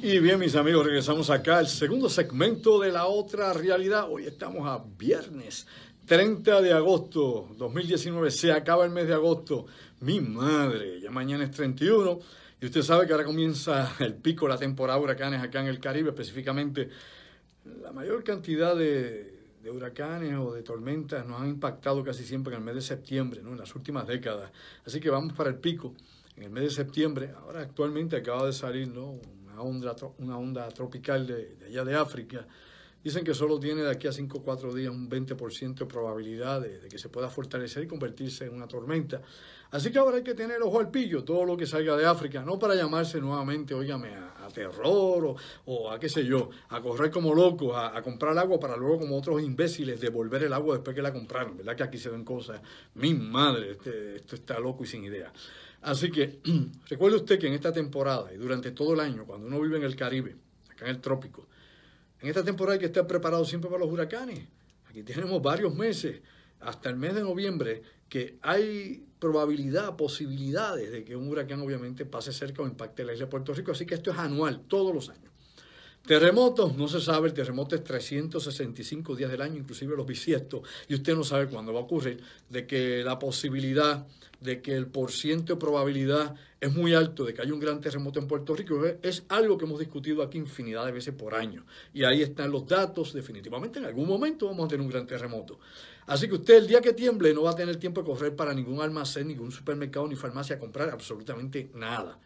Y bien, mis amigos, regresamos acá al segundo segmento de la otra realidad. Hoy estamos a viernes 30 de agosto 2019. Se acaba el mes de agosto. Mi madre, ya mañana es 31. Y usted sabe que ahora comienza el pico de la temporada de huracanes acá en el Caribe, específicamente. La mayor cantidad de, huracanes o de tormentas nos han impactado casi siempre en el mes de septiembre, ¿no? en las últimas décadas. Así que vamos para el pico en el mes de septiembre. Ahora actualmente acaba de salir ¿no? una onda, tropical de, allá de África, dicen que solo tiene de aquí a 5 o 4 días un 20% de probabilidad de, que se pueda fortalecer y convertirse en una tormenta. Así que ahora hay que tener ojo al pillo todo lo que salga de África, no para llamarse nuevamente, óigame, a, terror o, a qué sé yo, a correr como locos, a, comprar agua para luego como otros imbéciles devolver el agua después que la compraron, ¿verdad? Que aquí se ven cosas, mi madre, este, esto está loco y sin idea. Así que recuerde usted que en esta temporada y durante todo el año, cuando uno vive en el Caribe, acá en el trópico, en esta temporada hay que estar preparado siempre para los huracanes. Aquí tenemos varios meses, hasta el mes de noviembre, que hay probabilidad, posibilidades de que un huracán obviamente pase cerca o impacte la isla de Puerto Rico. Así que esto es anual, todos los años. Terremotos, no se sabe, el terremoto es 365 días del año, inclusive los bisiestos, y usted no sabe cuándo va a ocurrir, de que la posibilidad, de que el porciento de probabilidad es muy alto de que haya un gran terremoto en Puerto Rico, es algo que hemos discutido aquí infinidad de veces por año. Y ahí están los datos, definitivamente en algún momento vamos a tener un gran terremoto. Así que usted el día que tiemble no va a tener tiempo de correr para ningún almacén, ningún supermercado ni farmacia a comprar absolutamente nada.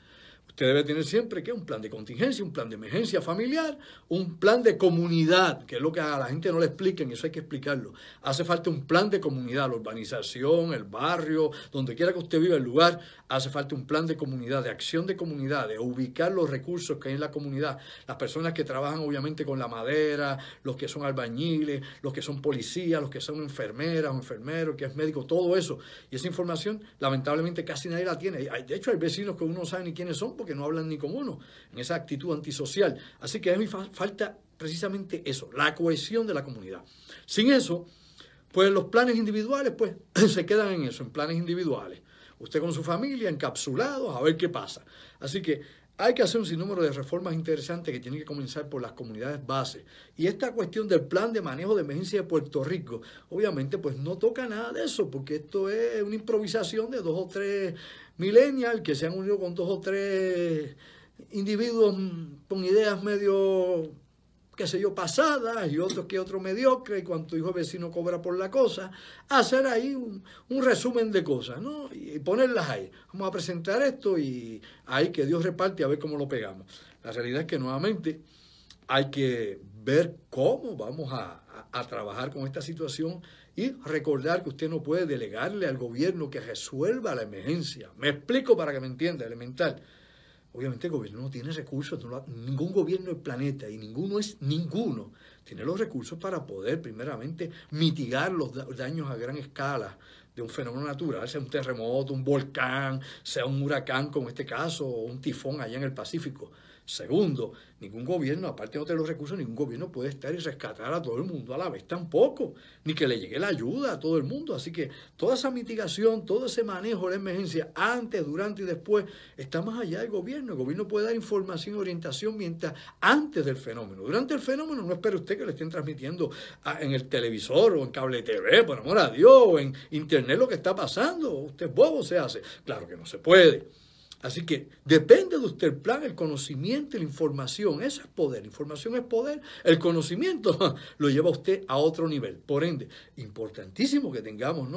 Usted debe tener siempre que un plan de contingencia, un plan de emergencia familiar, un plan de comunidad, que es lo que a la gente no le expliquen, eso hay que explicarlo. Hace falta un plan de comunidad, la urbanización, el barrio, donde quiera que usted viva el lugar, hace falta un plan de comunidad, de acción de comunidad, de ubicar los recursos que hay en la comunidad. Las personas que trabajan obviamente con la madera, los que son albañiles, los que son policías, los que son enfermeras o enfermeros, que es médico, todo eso. Y esa información lamentablemente casi nadie la tiene. De hecho hay vecinos que uno no sabe ni quiénes son que no hablan ni con uno, en esa actitud antisocial. Así que a mí falta precisamente eso, la cohesión de la comunidad. Sin eso, pues los planes individuales, pues se quedan en eso, en planes individuales. Usted con su familia, encapsulados, a ver qué pasa. Así que hay que hacer un sinnúmero de reformas interesantes que tienen que comenzar por las comunidades bases. Y esta cuestión del plan de manejo de emergencia de Puerto Rico, obviamente, pues no toca nada de eso, porque esto es una improvisación de dos o tres millennial que se han unido con dos o tres individuos con ideas medio, qué sé yo, pasadas y otros que otro mediocre y cuanto hijo vecino cobra por la cosa, hacer ahí un, resumen de cosas, ¿no? Y ponerlas ahí. Vamos a presentar esto y ahí que Dios reparte a ver cómo lo pegamos. La realidad es que nuevamente hay que ver cómo vamos a trabajar con esta situación y recordar que usted no puede delegarle al gobierno que resuelva la emergencia. Me explico para que me entienda, elemental. Obviamente el gobierno no tiene recursos, ningún gobierno del planeta y ninguno es ninguno. Tiene los recursos para poder primeramente mitigar los daños a gran escala de un fenómeno natural, sea un terremoto, un volcán, sea un huracán como este caso, o un tifón allá en el Pacífico. Segundo, ningún gobierno, aparte de los recursos, ningún gobierno puede estar y rescatar a todo el mundo a la vez tampoco, ni que le llegue la ayuda a todo el mundo. Así que toda esa mitigación, todo ese manejo de la emergencia, antes, durante y después, está más allá del gobierno. El gobierno puede dar información y orientación mientras antes del fenómeno. Durante el fenómeno, no espere usted que le estén transmitiendo en el televisor o en cable TV, por amor a Dios, o en internet lo que está pasando. Usted es bobo, se hace. Claro que no se puede. Así que depende de usted el plan, el conocimiento la información. Eso es poder. información es poder. El conocimiento lo lleva a usted a otro nivel. Por ende, importantísimo que tengamos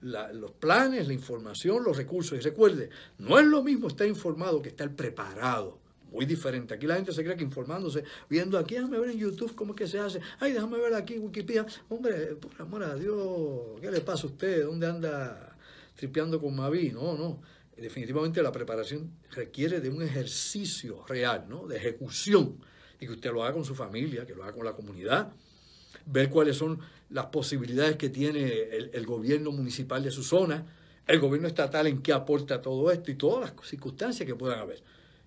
los planes, la información, los recursos. Y recuerde, no es lo mismo estar informado que estar preparado. Muy diferente. Aquí la gente se cree que informándose, viendo aquí, déjame ver en YouTube cómo es que se hace. Ay, déjame ver aquí Wikipedia. Hombre, por amor a Dios, ¿qué le pasa a usted? ¿Dónde anda tripeando con Mavi? No, no definitivamente la preparación requiere de un ejercicio real, ¿no? de ejecución, y que usted lo haga con su familia, que lo haga con la comunidad, ver cuáles son las posibilidades que tiene el, gobierno municipal de su zona, el gobierno estatal en qué aporta todo esto y todas las circunstancias que puedan haber.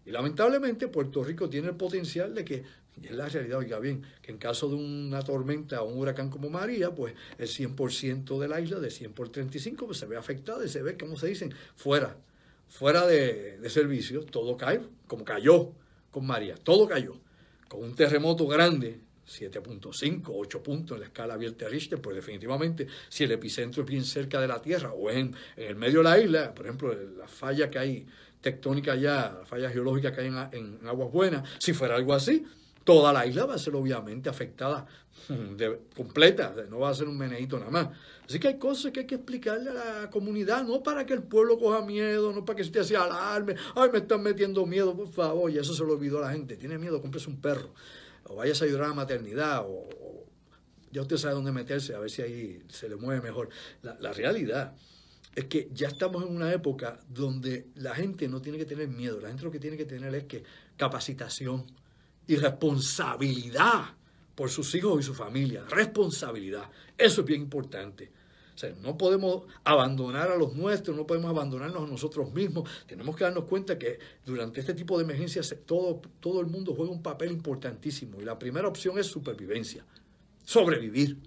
Y lamentablemente Puerto Rico tiene el potencial de que, y es la realidad, oiga bien, que en caso de una tormenta o un huracán como María, pues el 100% de la isla, de 100 por 35, pues se ve afectado y se ve, como se dicen, fuera fuera de, de servicio, todo cae, como cayó con María, todo cayó. Con un terremoto grande, 7.5, 8 puntos en la escala abierta Richter, pues definitivamente si el epicentro es bien cerca de la Tierra o en, el medio de la isla, por ejemplo, la falla que hay tectónica allá, la falla geológica que hay en Aguas Buenas, si fuera algo así, Toda la isla va a ser obviamente afectada completa, no va a ser un menedito nada más. Así que hay cosas que hay que explicarle a la comunidad, no para que el pueblo coja miedo, no para que se hace alarme, ay, me están metiendo miedo, por favor, y eso se lo olvidó a la gente. Tiene miedo, compres un perro, o vayas a ayudar a la maternidad, o, ya usted sabe dónde meterse, a ver si ahí se le mueve mejor. La, la realidad es que ya estamos en una época donde la gente no tiene que tener miedo, la gente lo que tiene que tener es que capacitación, y responsabilidad por sus hijos y su familia. Responsabilidad. Eso es bien importante. O sea, no podemos abandonar a los nuestros, no podemos abandonarnos a nosotros mismos. Tenemos que darnos cuenta que durante este tipo de emergencias todo, todo el mundo juega un papel importantísimo. Y la primera opción es supervivencia, sobrevivir.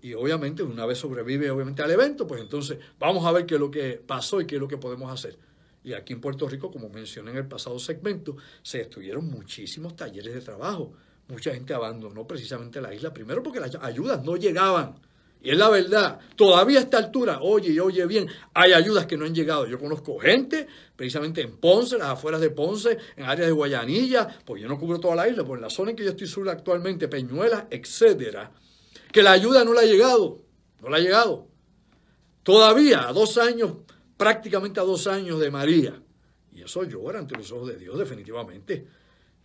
Y obviamente, una vez sobrevive obviamente al evento, pues entonces vamos a ver qué es lo que pasó y qué es lo que podemos hacer. Y aquí en Puerto Rico, como mencioné en el pasado segmento, se destruyeron muchísimos talleres de trabajo. Mucha gente abandonó precisamente la isla, primero porque las ayudas no llegaban. Y es la verdad, todavía a esta altura, oye oye bien, hay ayudas que no han llegado. Yo conozco gente, precisamente en Ponce, las afueras de Ponce, en áreas de Guayanilla, pues yo no cubro toda la isla, pues en la zona en que yo estoy sur actualmente, Peñuelas, etcétera, que la ayuda no le ha llegado, no la ha llegado. Todavía, a dos años prácticamente a dos años de María. Y eso llora ante los ojos de Dios definitivamente.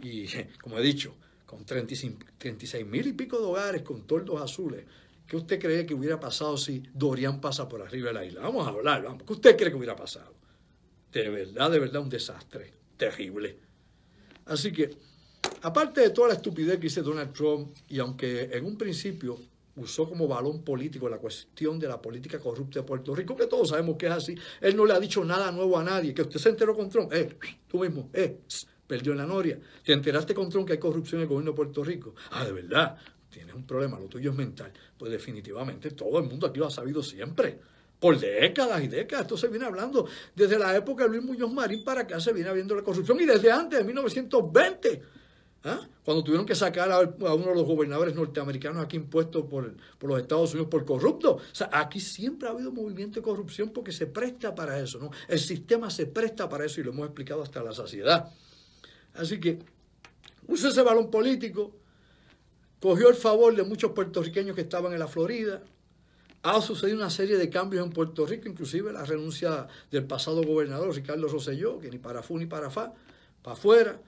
Y como he dicho, con 35, 36 mil y pico de hogares con toldos azules, ¿qué usted cree que hubiera pasado si Dorian pasa por arriba de la isla? Vamos a hablar, vamos. ¿Qué usted cree que hubiera pasado? De verdad, de verdad, un desastre terrible. Así que, aparte de toda la estupidez que hizo Donald Trump, y aunque en un principio usó como balón político la cuestión de la política corrupta de Puerto Rico, que todos sabemos que es así. Él no le ha dicho nada nuevo a nadie. Que usted se enteró con Trump, eh, tú mismo, eh, perdió en la noria. Te enteraste con Trump que hay corrupción en el gobierno de Puerto Rico. Ah, de verdad, tienes un problema, lo tuyo es mental. Pues definitivamente todo el mundo aquí lo ha sabido siempre. Por décadas y décadas, esto se viene hablando desde la época de Luis Muñoz Marín para acá, se viene viendo la corrupción y desde antes, de 1920 ¿Ah? Cuando tuvieron que sacar a, uno de los gobernadores norteamericanos aquí impuestos por, los Estados Unidos por corrupto. O sea, aquí siempre ha habido movimiento de corrupción porque se presta para eso, ¿no? El sistema se presta para eso y lo hemos explicado hasta la saciedad. Así que usa ese balón político, cogió el favor de muchos puertorriqueños que estaban en la Florida. Ha sucedido una serie de cambios en Puerto Rico, inclusive la renuncia del pasado gobernador Ricardo Rosselló, que ni para fu ni para fa, para afuera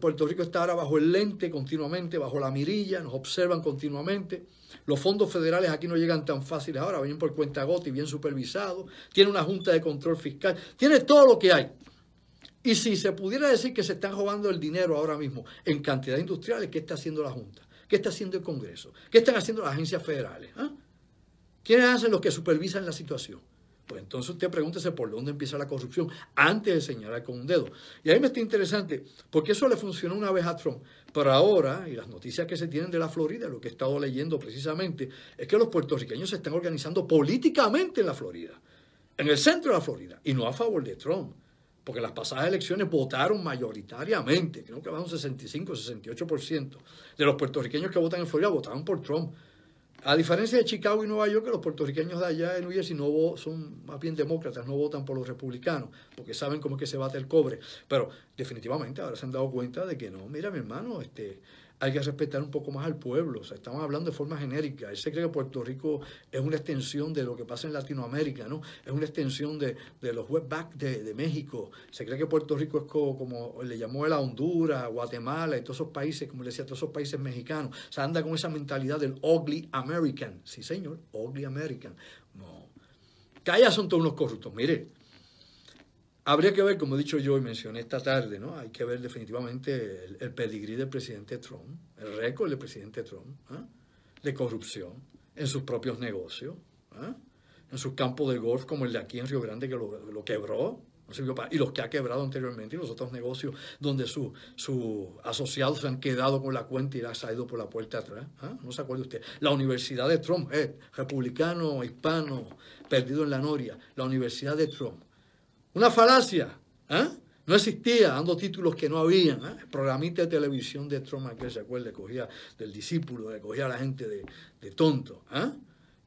Puerto Rico está ahora bajo el lente continuamente, bajo la mirilla, nos observan continuamente. Los fondos federales aquí no llegan tan fáciles ahora, vienen por cuenta gota y bien supervisados. Tiene una junta de control fiscal, tiene todo lo que hay. Y si se pudiera decir que se están robando el dinero ahora mismo en cantidad industriales, ¿qué está haciendo la Junta? ¿Qué está haciendo el Congreso? ¿Qué están haciendo las agencias federales? ¿Ah? ¿Quiénes hacen los que supervisan la situación? Pues entonces usted pregúntese por dónde empieza la corrupción antes de señalar con un dedo. Y ahí me está interesante, porque eso le funcionó una vez a Trump. Pero ahora, y las noticias que se tienen de la Florida, lo que he estado leyendo precisamente, es que los puertorriqueños se están organizando políticamente en la Florida, en el centro de la Florida, y no a favor de Trump porque en las pasadas elecciones votaron mayoritariamente, creo que más un 65-68% de los puertorriqueños que votan en Florida votaron por Trump. A diferencia de Chicago y Nueva York, los puertorriqueños de allá en New Jersey no son más bien demócratas, no votan por los republicanos, porque saben cómo es que se bate el cobre. Pero definitivamente ahora se han dado cuenta de que no, mira mi hermano, este, hay que respetar un poco más al pueblo. sea, estamos hablando de forma genérica. Él se cree que Puerto Rico es una extensión de lo que pasa en Latinoamérica, ¿no? Es una extensión de, los webbacks de, México. Se cree que Puerto Rico es como, le llamó él a Honduras, Guatemala y todos esos países, como le decía, todos esos países mexicanos. O sea, anda con esa mentalidad del ugly American. Sí, señor, ugly American. No. Calla, son todos unos corruptos. Mire, Habría que ver, como he dicho yo y mencioné esta tarde, ¿no? hay que ver definitivamente el, el pedigrí del presidente Trump, el récord del presidente Trump ¿ah? de corrupción en sus propios negocios, ¿ah? en sus campos de golf como el de aquí en Río Grande que lo, quebró, y los que ha quebrado anteriormente y los otros negocios donde sus asociados se han quedado con la cuenta y la ha salido por la puerta atrás. ¿ah? No se acuerde usted. La Universidad de Trump, eh, republicano, hispano, perdido en la noria, la Universidad de Trump una falacia. ¿eh? No existía, dando títulos que no habían. ¿eh? El programita de televisión de Trump, que se acuerda, cogía del discípulo, que cogía a la gente de, tonto. ¿eh?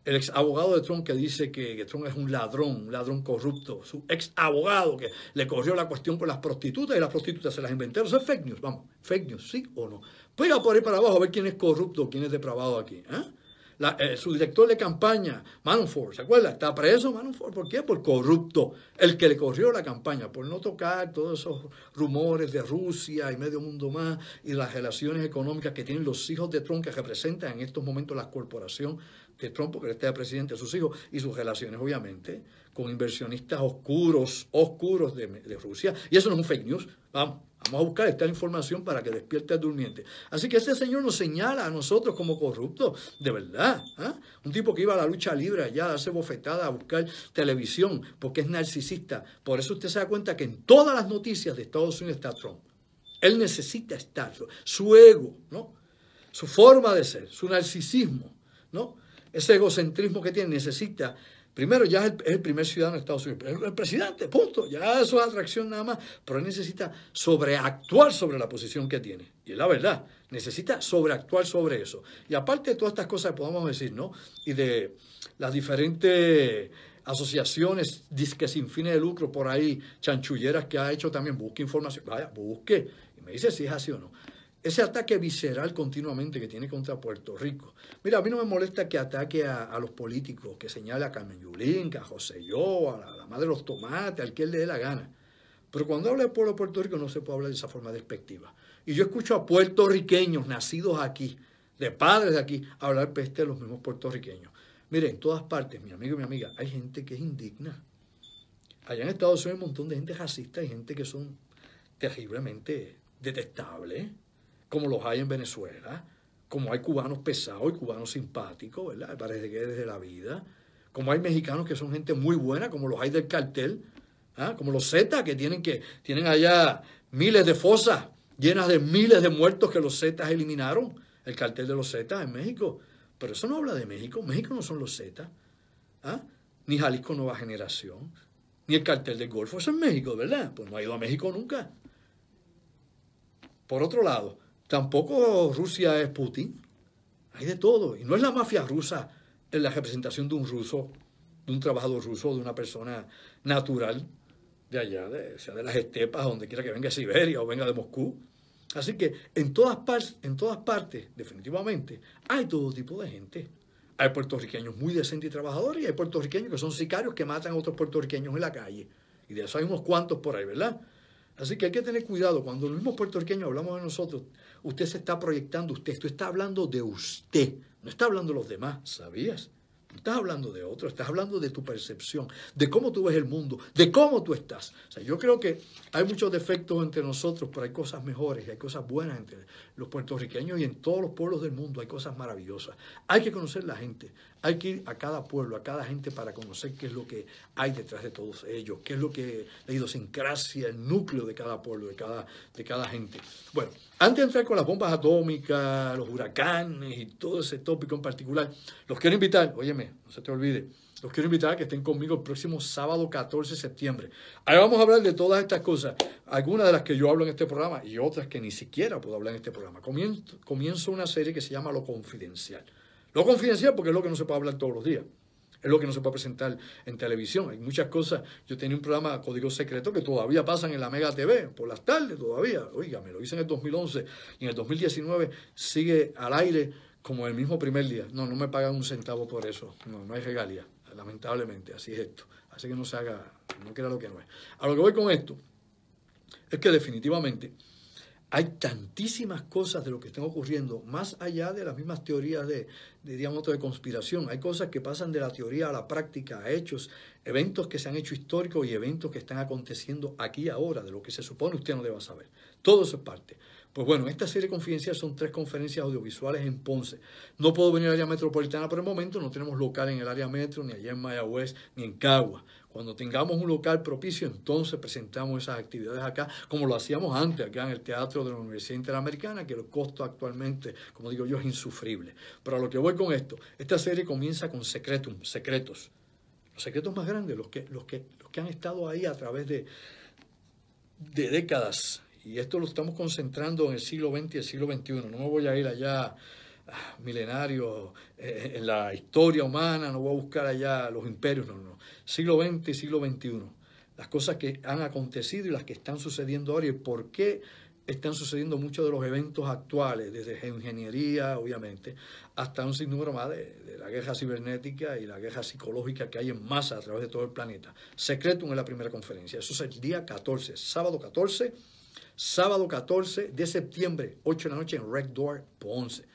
El ex abogado de Trump que dice que, Trump es un ladrón, un ladrón corrupto. Su ex abogado que le corrió la cuestión con las prostitutas y las prostitutas se las inventaron. Eso es fake news, vamos. Fake news, sí o no. Pues a por ahí para abajo a ver quién es corrupto, quién es depravado aquí. ¿eh? Eh, su director de campaña, Manford, ¿se acuerda? Está preso Manford, ¿por qué? Por corrupto, el que le corrió la campaña, por no tocar todos esos rumores de Rusia y medio mundo más y las relaciones económicas que tienen los hijos de Trump que representan en estos momentos la corporación de Trump, porque está presidente, sus hijos y sus relaciones, obviamente, con inversionistas oscuros, oscuros de, de Rusia. Y eso no es un fake news, vamos. Vamos a buscar esta información para que despierte al durmiente. Así que este señor nos señala a nosotros como corruptos, de verdad. ¿ah? Un tipo que iba a la lucha libre allá, a darse bofetada, a buscar televisión, porque es narcisista. Por eso usted se da cuenta que en todas las noticias de Estados Unidos está Trump. Él necesita estar, su ego, ¿no? Su forma de ser, su narcisismo, ¿no? Ese egocentrismo que tiene necesita Primero, ya es el, primer ciudadano de Estados Unidos, el, presidente, punto. Ya eso es atracción nada más, pero él necesita sobreactuar sobre la posición que tiene. Y es la verdad, necesita sobreactuar sobre eso. Y aparte de todas estas cosas que podamos decir, ¿no? Y de las diferentes asociaciones disque sin fines de lucro por ahí, chanchulleras que ha hecho también, busque información, vaya, busque, y me dice si es así o no ese ataque visceral continuamente que tiene contra Puerto Rico. Mira, a mí no me molesta que ataque a, los políticos, que señale a Carmen Yulín, a José Yo, a la, madre de los tomates, al que él le dé la gana. Pero cuando habla del pueblo de Puerto Rico no se puede hablar de esa forma despectiva. Y yo escucho a puertorriqueños nacidos aquí, de padres de aquí, hablar peste de los mismos puertorriqueños. Mire, en todas partes, mi amigo y mi amiga, hay gente que es indigna. Allá en Estados Unidos hay un montón de gente racista, hay gente que son terriblemente detestables como los hay en Venezuela, como hay cubanos pesados y cubanos simpáticos, ¿verdad? Parece que desde la vida. Como hay mexicanos que son gente muy buena, como los hay del cartel, ¿ah? como los Zetas que tienen, que tienen allá miles de fosas llenas de miles de muertos que los Zetas eliminaron, el cartel de los Zetas en México. Pero eso no habla de México, México no son los Zetas, ¿ah? ni Jalisco Nueva Generación, ni el cartel del Golfo, eso es México, ¿verdad? Pues no ha ido a México nunca. Por otro lado, Tampoco Rusia es Putin. Hay de todo. Y no es la mafia rusa en la representación de un ruso, de un trabajador ruso, de una persona natural de allá, de, sea de las estepas, donde quiera que venga de Siberia o venga de Moscú. Así que en todas, partes, en todas partes, definitivamente, hay todo tipo de gente. Hay puertorriqueños muy decentes y trabajadores y hay puertorriqueños que son sicarios que matan a otros puertorriqueños en la calle. Y de eso hay unos cuantos por ahí, ¿verdad? Así que hay que tener cuidado. Cuando los mismos puertorriqueños hablamos de nosotros, usted se está proyectando usted. está hablando de usted. No está hablando de los demás, ¿sabías? No estás hablando de otro, estás hablando de tu percepción, de cómo tú ves el mundo, de cómo tú estás. O sea, yo creo que hay muchos defectos entre nosotros, pero hay cosas mejores y hay cosas buenas entre los puertorriqueños y en todos los pueblos del mundo hay cosas maravillosas. Hay que conocer la gente, hay que ir a cada pueblo, a cada gente para conocer qué es lo que hay detrás de todos ellos, qué es lo que la idiosincrasia, el núcleo de cada pueblo, de cada, de cada gente. Bueno, antes de entrar con las bombas atómicas, los huracanes y todo ese tópico en particular, los quiero invitar, óyeme, no se te olvide, los quiero invitar a que estén conmigo el próximo sábado 14 de septiembre. Ahí vamos a hablar de todas estas cosas, algunas de las que yo hablo en este programa y otras que ni siquiera puedo hablar en este programa. comienzo una serie que se llama Lo Confidencial. Lo confidencial porque es lo que no se puede hablar todos los días. Es lo que no se puede presentar en televisión. Hay muchas cosas. Yo tenía un programa Código Secreto que todavía pasan en la Mega TV, por las tardes todavía. Oiga, me lo hice en el 2011 y en el 2019 sigue al aire como el mismo primer día. No, no me pagan un centavo por eso. No, no hay regalía, lamentablemente. Así es esto. Así que no se haga, no quiera lo que no es. A lo que voy con esto es que definitivamente hay tantísimas cosas de lo que están ocurriendo, más allá de las mismas teorías de, de, de conspiración. Hay cosas que pasan de la teoría a la práctica, a hechos, eventos que se han hecho históricos y eventos que están aconteciendo aquí ahora, de lo que se supone usted no deba saber. Todo eso es parte. Pues bueno, esta serie confidencial son tres conferencias audiovisuales en Ponce. No puedo venir al área metropolitana por el momento, no tenemos local en el área metro, ni allá en Mayagüez, ni en Cagua. Cuando tengamos un local propicio, entonces presentamos esas actividades acá, como lo hacíamos antes, acá en el Teatro de la Universidad Interamericana, que el costo actualmente, como digo yo, es insufrible. Pero a lo que voy con esto, esta serie comienza con secretum, secretos. Los secretos más grandes, los que, los que, que han estado ahí a través de, de décadas. Y esto lo estamos concentrando en el siglo XX y el siglo XXI. No me voy a ir allá Milenario eh, en la historia humana, no voy a buscar allá los imperios, no, no. Siglo XX y siglo XXI. Las cosas que han acontecido y las que están sucediendo ahora y por qué están sucediendo muchos de los eventos actuales, desde ingeniería, obviamente, hasta un sinnúmero más de, la guerra cibernética y la guerra psicológica que hay en masa a través de todo el planeta. Secretum es la primera conferencia, eso es el día 14, sábado 14, sábado 14 de septiembre, 8 de la noche en Red Door Ponce.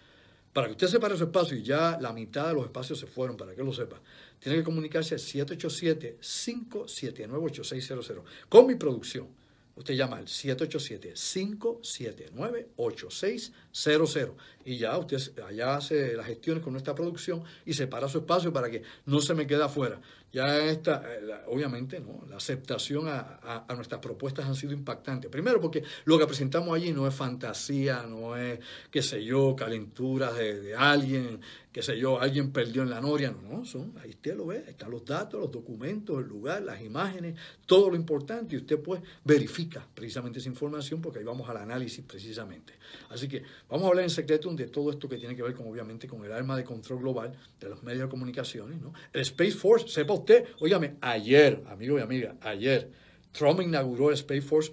Para que usted separe su espacio, y ya la mitad de los espacios se fueron, para que lo sepa, tiene que comunicarse al 787-579-8600 con mi producción. Usted llama al 787-579-8600 y ya usted allá hace las gestiones con nuestra producción y separa su espacio para que no se me quede afuera. Ya esta, eh, obviamente, no, la aceptación a, nuestras propuestas han sido impactantes. Primero porque lo que presentamos allí no es fantasía, no es, qué sé yo, calenturas de, alguien, qué sé yo, alguien perdió en la noria. No, no, son, ahí usted lo ve, están los datos, los documentos, el lugar, las imágenes, todo lo importante. Y usted pues verifica precisamente esa información porque ahí vamos al análisis precisamente. Así que vamos a hablar en secreto de todo esto que tiene que ver con, obviamente, con el arma de control global de los medios de comunicaciones. ¿no? El Space Force, sepa usted, óigame, ayer, amigo y amiga, ayer, Trump inauguró el Space Force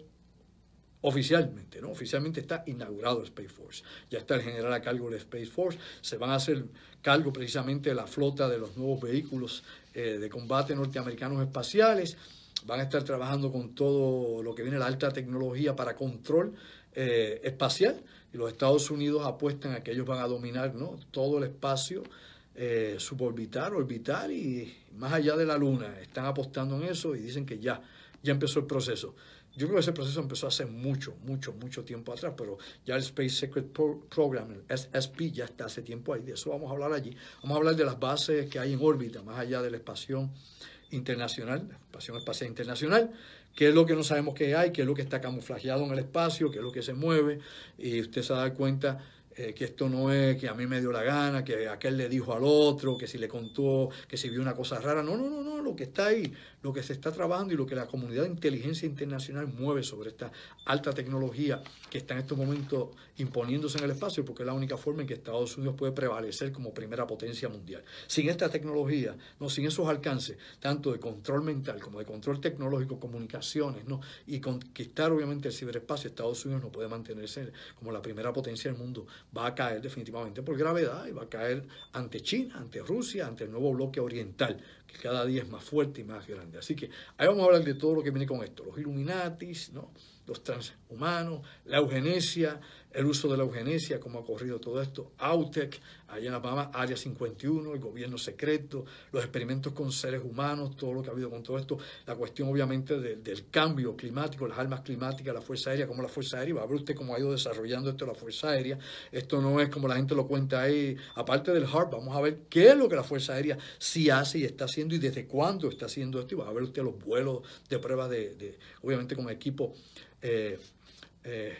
oficialmente, ¿no? Oficialmente está inaugurado el Space Force. Ya está el general a cargo del Space Force. Se van a hacer cargo precisamente de la flota de los nuevos vehículos eh, de combate norteamericanos espaciales. Van a estar trabajando con todo lo que viene la alta tecnología para control eh, espacial y los Estados Unidos apuestan a que ellos van a dominar todo el espacio eh, suborbital, orbital y más allá de la Luna. Están apostando en eso y dicen que ya, ya empezó el proceso yo creo que ese proceso empezó hace mucho, mucho, mucho tiempo atrás, pero ya el Space Secret Program, el SSP, ya está hace tiempo ahí. De eso vamos a hablar allí. Vamos a hablar de las bases que hay en órbita, más allá de la espación internacional, la espación espacial internacional, qué es lo que no sabemos que hay, qué es lo que está camuflajeado en el espacio, qué es lo que se mueve, y usted se da cuenta eh, que esto no es que a mí me dio la gana, que aquel le dijo al otro, que si le contó, que si vio una cosa rara, no, no, no, no, lo que está ahí, lo que se está trabajando y lo que la comunidad de inteligencia internacional mueve sobre esta alta tecnología que está en estos momentos imponiéndose en el espacio, porque es la única forma en que Estados Unidos puede prevalecer como primera potencia mundial. Sin esta tecnología, no, sin esos alcances, tanto de control mental como de control tecnológico, comunicaciones, y conquistar obviamente el ciberespacio, Estados Unidos no puede mantenerse como la primera potencia del mundo, va a caer definitivamente por gravedad y va a caer ante China, ante Rusia, ante el nuevo bloque oriental que cada día es más fuerte y más grande. Así que ahí vamos a hablar de todo lo que viene con esto, los Illuminatis, ¿no? los transhumanos, la eugenesia, el uso de la eugenesia, cómo ha corrido todo esto, Autec, allá en Alabama, Área 51, el gobierno secreto, los experimentos con seres humanos, todo lo que ha habido con todo esto, la cuestión obviamente del cambio climático, las armas climáticas, la Fuerza Aérea, cómo la Fuerza Aérea, va a ver usted cómo ha ido desarrollando esto la Fuerza Aérea, esto no es como la gente lo cuenta ahí, aparte del HARP, vamos a ver qué es lo que la Fuerza Aérea sí hace y está haciendo y desde cuándo está haciendo esto, y va a ver usted los vuelos de prueba, de, obviamente como equipo. Eh, eh,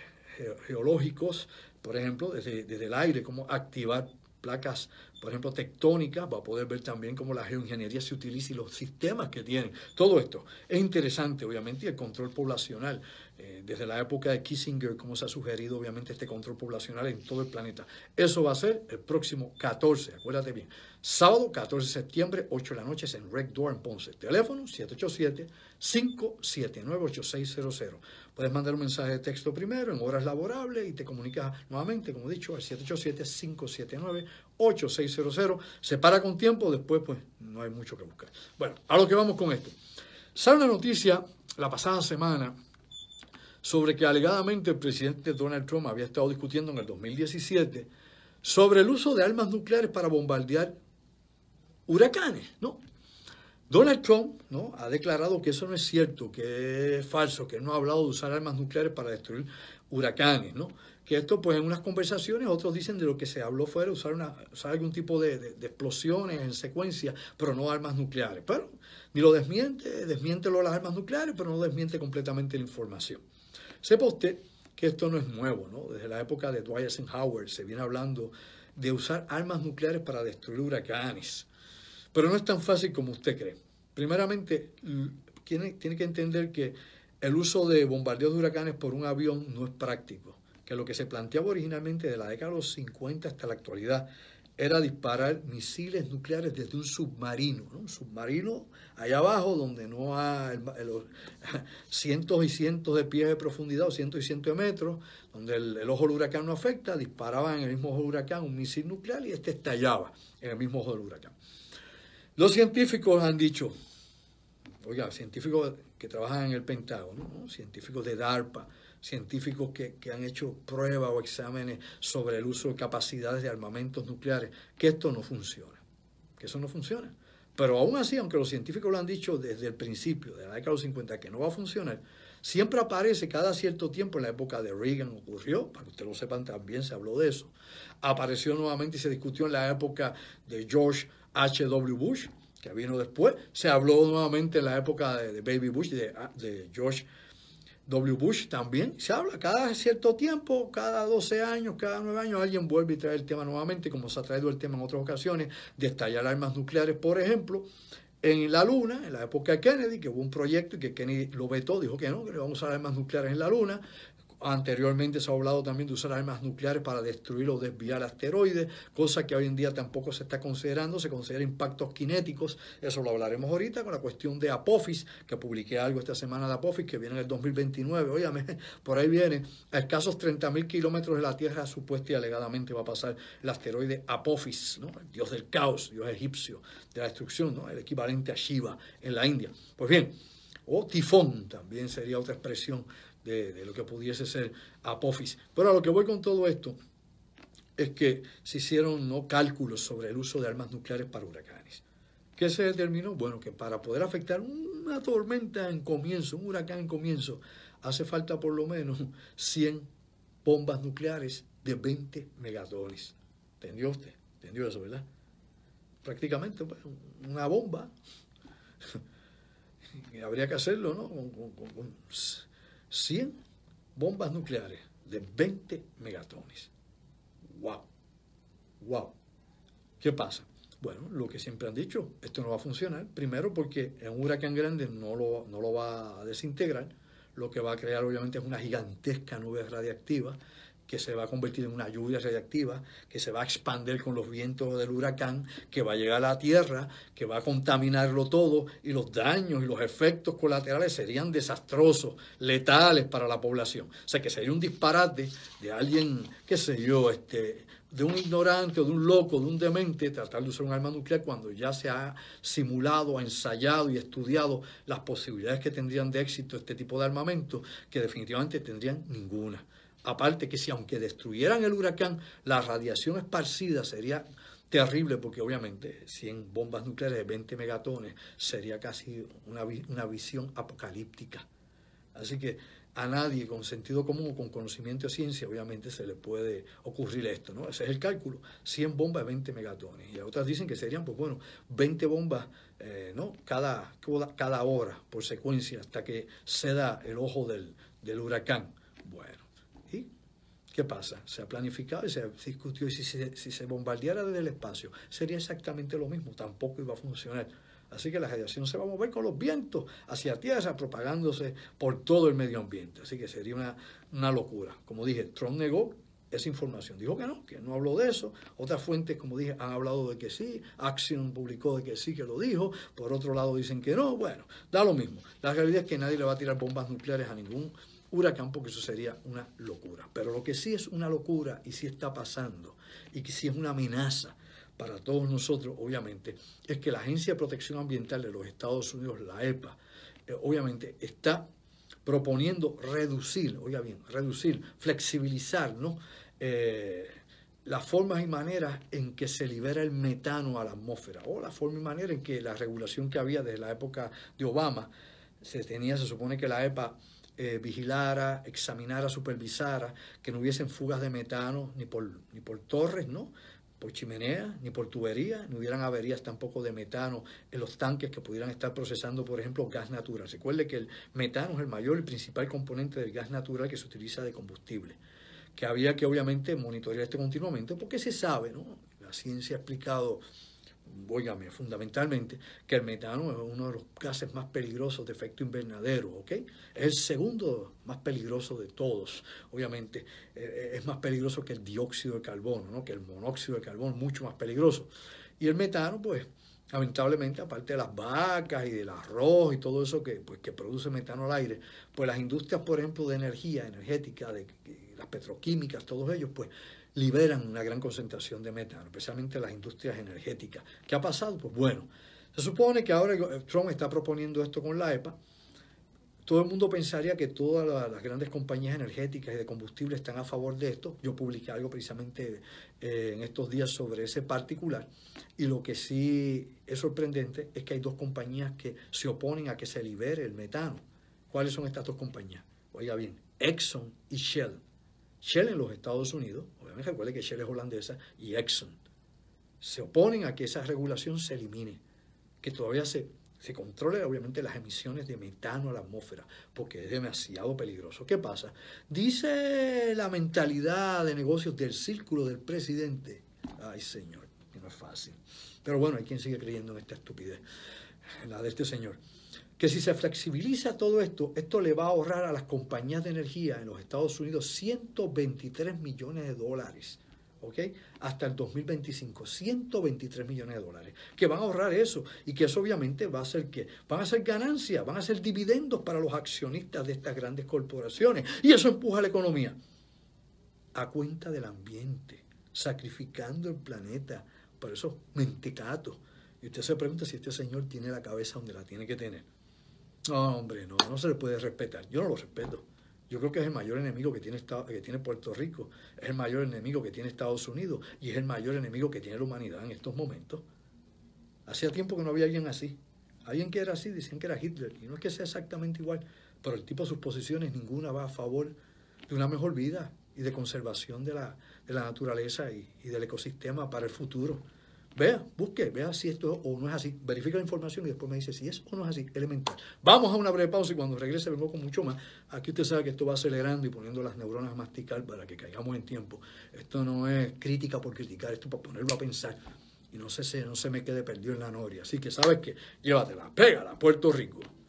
geológicos, por ejemplo, desde, el aire, cómo activar placas, por ejemplo, tectónicas, va a poder ver también cómo la geoingeniería se utiliza y los sistemas que tienen. Todo esto es interesante, obviamente, y el control poblacional eh, desde la época de Kissinger, como se ha sugerido obviamente este control poblacional en todo el planeta. Eso va a ser el próximo 14, acuérdate bien. Sábado 14 de septiembre, 8 de la noche, es en Red Door en Ponce. Teléfono 787-579-8600. Puedes mandar un mensaje de texto primero en horas laborables y te comunicas nuevamente, como he dicho, al 787-579-8600. Se para con tiempo, después pues no hay mucho que buscar. Bueno, a lo que vamos con esto. Sale una noticia la pasada semana sobre que alegadamente el presidente Donald Trump había estado discutiendo en el 2017 sobre el uso de armas nucleares para bombardear huracanes, ¿no? Donald Trump ¿no? ha declarado que eso no es cierto, que es falso, que no ha hablado de usar armas nucleares para destruir huracanes, ¿no? que esto pues en unas conversaciones otros dicen de lo que se habló fuera, usar, usar algún tipo de, explosiones en secuencia, pero no armas nucleares. Pero ni lo desmiente, desmiente lo las armas nucleares, pero no desmiente completamente la información. Sepa usted que esto no es nuevo, ¿no? Desde la época de Dwight Eisenhower se viene hablando de usar armas nucleares para destruir huracanes. Pero no es tan fácil como usted cree. Primeramente, tiene, tiene que entender que el uso de bombardeos de huracanes por un avión no es práctico que lo que se planteaba originalmente de la década de los 50 hasta la actualidad era disparar misiles nucleares desde un submarino, ¿no? un submarino allá abajo donde no hay cientos y cientos de pies de profundidad o cientos y cientos de metros, donde el, ojo del huracán no afecta, disparaban en el mismo ojo del huracán un misil nuclear y este estallaba en el mismo ojo del huracán. Los científicos han dicho, oiga, científicos que trabajan en el Pentágono, científicos de DARPA, científicos que, han hecho pruebas o exámenes sobre el uso de capacidades de armamentos nucleares, que esto no funciona, que eso no funciona. Pero aún así, aunque los científicos lo han dicho desde el principio, de la década de los 50, que no va a funcionar, siempre aparece cada cierto tiempo, en la época de Reagan ocurrió, para que ustedes lo sepan también se habló de eso, apareció nuevamente y se discutió en la época de George H.W. Bush, que vino después, se habló nuevamente en la época de, Baby Bush, de, de George W. Bush también se habla cada cierto tiempo, cada 12 años, cada 9 años, alguien vuelve y trae el tema nuevamente, como se ha traído el tema en otras ocasiones, de estallar armas nucleares, por ejemplo, en la Luna, en la época de Kennedy, que hubo un proyecto y que Kennedy lo vetó, dijo que no, que le vamos a usar armas nucleares en la Luna. Anteriormente se ha hablado también de usar armas nucleares para destruir o desviar asteroides, cosa que hoy en día tampoco se está considerando, se considera impactos cinéticos, eso lo hablaremos ahorita con la cuestión de Apophis, que publiqué algo esta semana de Apophis, que viene en el 2029, óyame, por ahí viene, a escasos 30.000 kilómetros de la Tierra supuestamente y alegadamente va a pasar el asteroide Apophis, ¿no? el dios del caos, dios egipcio, de la destrucción, ¿no? el equivalente a Shiva en la India. Pues bien, o tifón también sería otra expresión de, lo que pudiese ser apófisis. Pero a lo que voy con todo esto es que se hicieron ¿no? cálculos sobre el uso de armas nucleares para huracanes. ¿Qué se determinó? Bueno, que para poder afectar una tormenta en comienzo, un huracán en comienzo, hace falta por lo menos 100 bombas nucleares de 20 megatones. ¿Entendió usted? ¿Entendió eso, verdad? Prácticamente pues, una bomba. habría que hacerlo, ¿no? 100 bombas nucleares de 20 megatones. ¡Wow! ¡Wow! ¿Qué pasa? Bueno, lo que siempre han dicho, esto no va a funcionar. Primero porque en un huracán grande no lo, no lo va a desintegrar. Lo que va a crear obviamente es una gigantesca nube radiactiva que se va a convertir en una lluvia radiactiva, que se va a expandir con los vientos del huracán, que va a llegar a la Tierra, que va a contaminarlo todo y los daños y los efectos colaterales serían desastrosos, letales para la población. O sea que sería un disparate de alguien, qué sé yo, este, de un ignorante o de un loco, de un demente, tratar de usar un arma nuclear cuando ya se ha simulado, ha ensayado y estudiado las posibilidades que tendrían de éxito este tipo de armamento, que definitivamente tendrían ninguna. Aparte que si aunque destruyeran el huracán, la radiación esparcida sería terrible porque obviamente 100 bombas nucleares de 20 megatones sería casi una, visión apocalíptica. Así que a nadie con sentido común o con conocimiento de ciencia, obviamente se le puede ocurrir esto, ¿no? Ese es el cálculo, 100 bombas, de 20 megatones. Y otras dicen que serían, pues bueno, 20 bombas, eh, ¿no? Cada, cada hora por secuencia hasta que se da el ojo del, del huracán. Bueno. ¿Qué pasa? Se ha planificado y se discutió y si se, bombardeara desde el espacio sería exactamente lo mismo, tampoco iba a funcionar. Así que la radiación se va a mover con los vientos hacia tierra, propagándose por todo el medio ambiente. Así que sería una, locura. Como dije, Trump negó esa información. Dijo que no, que no habló de eso. Otras fuentes, como dije, han hablado de que sí. Axiom publicó de que sí, que lo dijo. Por otro lado dicen que no. Bueno, da lo mismo. La realidad es que nadie le va a tirar bombas nucleares a ningún huracán porque eso sería una locura. Pero lo que sí es una locura y sí está pasando y que sí es una amenaza para todos nosotros, obviamente, es que la Agencia de Protección Ambiental de los Estados Unidos, la EPA, eh, obviamente está proponiendo reducir, oiga bien, reducir, flexibilizar ¿no? Eh, las formas y maneras en que se libera el metano a la atmósfera, o la forma y manera en que la regulación que había desde la época de Obama, se tenía, se supone que la EPA eh, vigilara, examinara, supervisara, que no hubiesen fugas de metano ni por, ni por torres, ¿no? por chimenea, ni por tuberías, ni hubieran averías tampoco de metano en los tanques que pudieran estar procesando, por ejemplo, gas natural. Recuerde que el metano es el mayor y principal componente del gas natural que se utiliza de combustible, que había que obviamente monitorear este continuamente, porque se sabe, ¿no? La ciencia ha explicado óigame, fundamentalmente, que el metano es uno de los gases más peligrosos de efecto invernadero, ¿ok? Es el segundo más peligroso de todos. Obviamente, eh, eh, es más peligroso que el dióxido de carbono, ¿no? Que el monóxido de carbono, mucho más peligroso. Y el metano, pues, lamentablemente, aparte de las vacas y del arroz y todo eso que, pues, que produce metano al aire, pues las industrias, por ejemplo, de energía, energética, de las petroquímicas, todos ellos, pues liberan una gran concentración de metano, especialmente las industrias energéticas. ¿Qué ha pasado? Pues bueno, se supone que ahora eh, Trump está proponiendo esto con la EPA. Todo el mundo pensaría que todas las grandes compañías energéticas y de combustible están a favor de esto. Yo publiqué algo precisamente eh, en estos días sobre ese particular. Y lo que sí es sorprendente es que hay dos compañías que se oponen a que se libere el metano. ¿Cuáles son estas dos compañías? Oiga bien, Exxon y Shell. Shell en los Estados Unidos, obviamente recuerde que Shell es holandesa, y Exxon, se oponen a que esa regulación se elimine, que todavía se, se controle obviamente las emisiones de metano a la atmósfera, porque es demasiado peligroso. ¿Qué pasa? Dice la mentalidad de negocios del círculo del presidente. Ay, señor, que no es fácil. Pero bueno, hay quien sigue creyendo en esta estupidez, la de este señor que si se flexibiliza todo esto, esto le va a ahorrar a las compañías de energía en los Estados Unidos 123 millones de dólares. ¿ok? Hasta el 2025, 123 millones de dólares, que van a ahorrar eso y que eso obviamente va a ser que van a ser ganancias, van a ser dividendos para los accionistas de estas grandes corporaciones y eso empuja la economía a cuenta del ambiente, sacrificando el planeta por esos mentecatos. Y usted se pregunta si este señor tiene la cabeza donde la tiene que tener. No, hombre, no, no se le puede respetar. Yo no lo respeto. Yo creo que es el mayor enemigo que tiene, que tiene Puerto Rico, es el mayor enemigo que tiene Estados Unidos y es el mayor enemigo que tiene la humanidad en estos momentos. Hacía tiempo que no había alguien así. Alguien que era así, decían que era Hitler. Y no es que sea exactamente igual, pero el tipo de sus posiciones ninguna va a favor de una mejor vida y de conservación de la, de la naturaleza y del ecosistema para el futuro. Vea, busque, vea si esto o no es así. Verifica la información y después me dice si es o no es así. Elemental. Vamos a una breve pausa y cuando regrese vengo con mucho más. Aquí usted sabe que esto va acelerando y poniendo las neuronas a masticar para que caigamos en tiempo. Esto no es crítica por criticar, esto para ponerlo a pensar. Y no sé si no se me quede perdido en la noria. Así que sabes que llévatela, pégala, Puerto Rico.